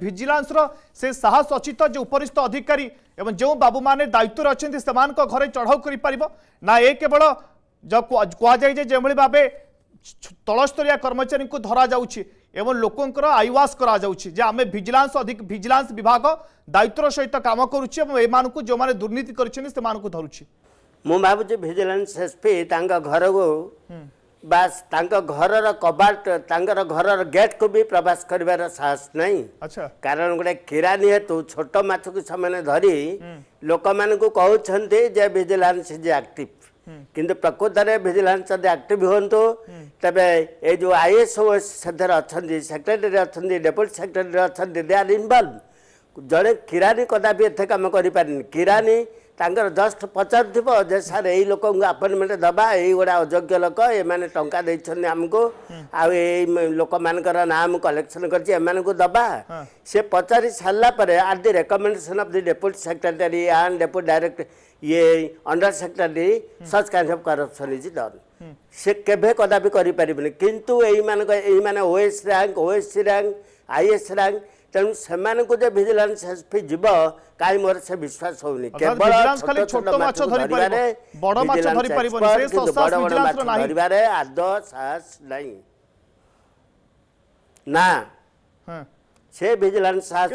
ଭିଜିଲାନ୍ସର ସେ ସାହସ ଅଛି ଯେ ଉପରିସ୍ଥ ଅଧିକାରୀ ଏବଂ ଯେଉଁ ବାବୁମାନେ ଦାୟିତ୍ୱରେ ଅଛନ୍ତି ସେମାନଙ୍କ ଘରେ ଚଢ଼ଉ କରିପାରିବ ନା ଏ କେବଳ କୁହାଯାଏ ଯେ ଯେଉଁଭଳି ଭାବେ ତଳସ୍ତରୀୟ କର୍ମଚାରୀଙ୍କୁ ଧରାଯାଉଛି ଏବଂ ଲୋକଙ୍କର ଆଇୱାସ କରାଯାଉଛି ଯେ ଆମେ ଭିଜିଲାନ୍ସ ଅଧିକ ଭିଜିଲାନ୍ସ ବିଭାଗ ଦାୟିତ୍ୱର ସହିତ କାମ କରୁଛି ଏବଂ ଏମାନଙ୍କୁ ଯେଉଁମାନେ ଦୁର୍ନୀତି କରିଛନ୍ତି ସେମାନଙ୍କୁ ଧରୁଛି ମୁଁ ଭାବୁଛି ଭିଜିଲାନ୍ସ ଏସ୍ପି ତାଙ୍କ ଘରକୁ ବାସ୍ ତାଙ୍କ ଘରର କବାଟ ତାଙ୍କର ଘରର ଗେଟ୍କୁ ବି ପ୍ରବେଶ କରିବାର ସାହସ ନାହିଁ କାରଣ ଗୋଟେ କିରାନୀ ହେତୁ ଛୋଟ ମାଛକୁ ସେମାନେ ଧରି ଲୋକମାନଙ୍କୁ କହୁଛନ୍ତି ଯେ ଭିଜିଲାନ୍ସ ଇଜ୍ ଆକ୍ଟିଭ୍ କିନ୍ତୁ ପ୍ରକୃତରେ ଭିଜିଲାନ୍ସ ଯଦି ଆକ୍ଟିଭ୍ ହୁଅନ୍ତୁ ତେବେ ଏ ଯେଉଁ ଆଇଏଏସ୍ ଓଏସ୍ ସେଥିରେ ଅଛନ୍ତି ସେକ୍ରେଟେରୀ ଅଛନ୍ତି ଡେପୁଟି ସେକ୍ରେଟେରୀ ଅଛନ୍ତି ଦେ ଆର୍ ଇନଭଲ୍ଭ ଜଣେ କିରାନୀ କଦାପି ଏତେ କାମ କରିପାରେନି କିରାନୀ तर जस्ट पचाथ लोक अपोइन्टमेन्ट दबा एउटा अयोग्य लोक या टाइम नाम कलेक्सन गरि पचारिसारा आर्द recommendation of deputy secretary and deputy डाइरे अन्डर सक्रेटरी सर्च क्यान्ड अफ करपसन इज डन सि के कदापि गरिपार ओएस राङ्क ओएससि राङ्क आइएस राङ्क ତେଣୁ ସେମାନଙ୍କୁ ଯେ ଭିଜିଲାନ୍ସ ଏସ୍ପି ଯିବ କାହିଁ ମୋର ସେ ବିଶ୍ୱାସ ହଉନି କେବଳ ଆଦ ସାହସ ନାହିଁ ନା ସେ ଭିଜିଲାନ୍ସ ସାହସ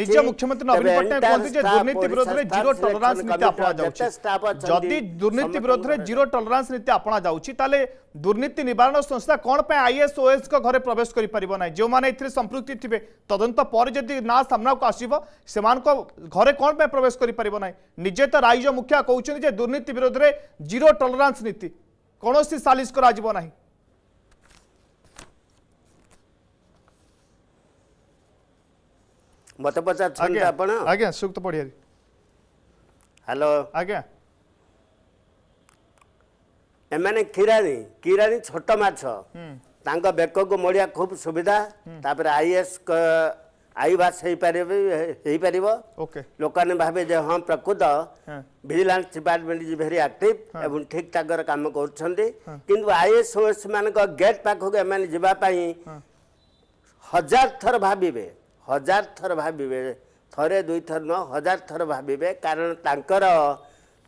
ନିଜ ମୁଖ୍ୟମନ୍ତ୍ରୀ ନବୀନ ପଟ୍ଟନାୟକ ଯେ ଦୁର୍ନୀତି ବିରୋଧରେ ଜିରୋ ଟଲରାନ୍ସ ନୀତି ଆପଣା ଯାଉଛି ଯଦି ଦୁର୍ନୀତି ବିରୋଧରେ ଜିରୋ ଟଲରାନ୍ସ ନୀତି ଆପଣା ଯାଉଛି ତାହେଲେ ଦୁର୍ନୀତି ନିବାରଣ ସଂସ୍ଥା କ'ଣ ପାଇଁ ଆଇଏସ୍ ଓଏସ୍ଙ୍କ ଘରେ ପ୍ରବେଶ କରିପାରିବ ନାହିଁ ଯେଉଁମାନେ ଏଥିରେ ସମ୍ପୃକ୍ତି ଥିବେ ତଦନ୍ତ ପରେ ଯଦି ନା ସାମ୍ନାକୁ ଆସିବ ସେମାନଙ୍କ ଘରେ କ'ଣ ପାଇଁ ପ୍ରବେଶ କରିପାରିବ ନାହିଁ ନିଜେ ତ ରାଇଜ ମୁଖିଆ କହୁଛନ୍ତି ଯେ ଦୁର୍ନୀତି ବିରୋଧରେ ଜିରୋ ଟଲରାନ୍ସ ନୀତି କୌଣସି ସାଲିସ କରାଯିବ ନାହିଁ ମତେ ପଚାରୁଛନ୍ତି ଆପଣ ଆଜ୍ଞା ସୁକ୍ତ ପଡ଼ିଆରୀ ହ୍ୟାଲୋ ଆଜ୍ଞା ଏମାନେ କିରାଣୀ କିରାଣୀ ଛୋଟ ମାଛ ତାଙ୍କ ବେକକୁ ମୋଡ଼ିବା ଖୁବ୍ ସୁବିଧା ତାପରେ ଆଇଏସ୍ ଆଇବାସ ହେଇପାରିବ ହେଇପାରିବ ଲୋକମାନେ ଭାବିବେ ଯେ ହଁ ପ୍ରକୃତ vigilance department is very active ଏବଂ ଠିକ୍ ଠାକ୍ କାମ କରୁଛନ୍ତି କିନ୍ତୁ ଆଇଏଏସ୍ ମାନଙ୍କ ଗେଟ୍ ପାଖକୁ ଏମାନେ ଯିବା ପାଇଁ ହଜାର ଥର ଭାବିବେ ହଜାର ଥର ଭାବିବେ ଥରେ ଦୁଇଥର ନୁହଁ ହଜାର ଥର ଭାବିବେ କାରଣ ତାଙ୍କର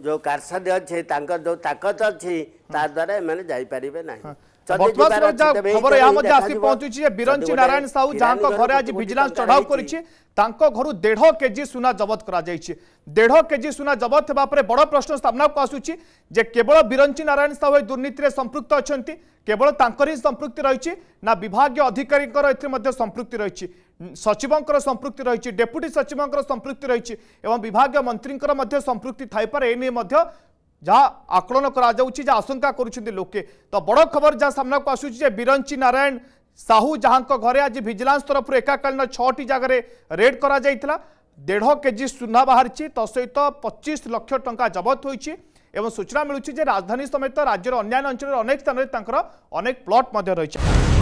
ଯେଉଁ କାରସାଦି ଅଛି ତାଙ୍କର ଯେଉଁ ତାକତ ଅଛି ତା ଦ୍ୱାରା ଏମାନେ ଯାଇପାରିବେ ନାହିଁ ବର୍ତ୍ତମାନ ସମୟ ଯାହା ଖବର ଏହା ମଧ୍ୟ ଆସି ପହଞ୍ଚୁଛି ଯେ ବିରଞ୍ଚି ନାରାୟଣ ସାହୁ ଯାହାଙ୍କ ଘରେ ଆଜି ଭିଜିଲାନ୍ସ ଚଢ଼ାଉ କରିଛି ତାଙ୍କ ଘରୁ ଦେଢ଼ କେଜି ସୁନା ଜବତ କରାଯାଇଛି ଦେଢ଼ କେଜି ସୁନା ଜବତ ହେବା ପରେ ବଡ଼ ପ୍ରଶ୍ନ ସାମ୍ନାକୁ ଆସୁଛି ଯେ କେବଳ ବିରଞ୍ଚି ନାରାୟଣ ସାହୁ ଏହି ଦୁର୍ନୀତିରେ ସମ୍ପୃକ୍ତ ଅଛନ୍ତି କେବଳ ତାଙ୍କର ହିଁ ସମ୍ପୃକ୍ତି ରହିଛି ନା ବିଭାଗୀୟ ଅଧିକାରୀଙ୍କର ଏଥିରେ ମଧ୍ୟ ସମ୍ପୃକ୍ତି ରହିଛି ସଚିବଙ୍କର ସମ୍ପୃକ୍ତି ରହିଛି ଡେପୁଟି ସଚିବଙ୍କର ସମ୍ପୃକ୍ତି ରହିଛି ଏବଂ ବିଭାଗୀୟ ମନ୍ତ୍ରୀଙ୍କର ମଧ୍ୟ ସମ୍ପୃକ୍ତି ଥାଇପାରେ ଏ ନେଇ ମଧ୍ୟ जहाँ आकलन कर आशंका कर लोके तो बड़ खबर जहाँ सामना को आसूँ बीरंची नारायण साहू जहाँ घरे आज भिजिलांस तरफ एकाकालीन छटी रेड कर देढ़ केजी सुना बाहरी तसहित तो पचिश लक्ष टा जबत होती सूचना मिलूँ राजधानी समेत राज्यर अन्य अंचल अनेक स्थान अनेक प्लट रही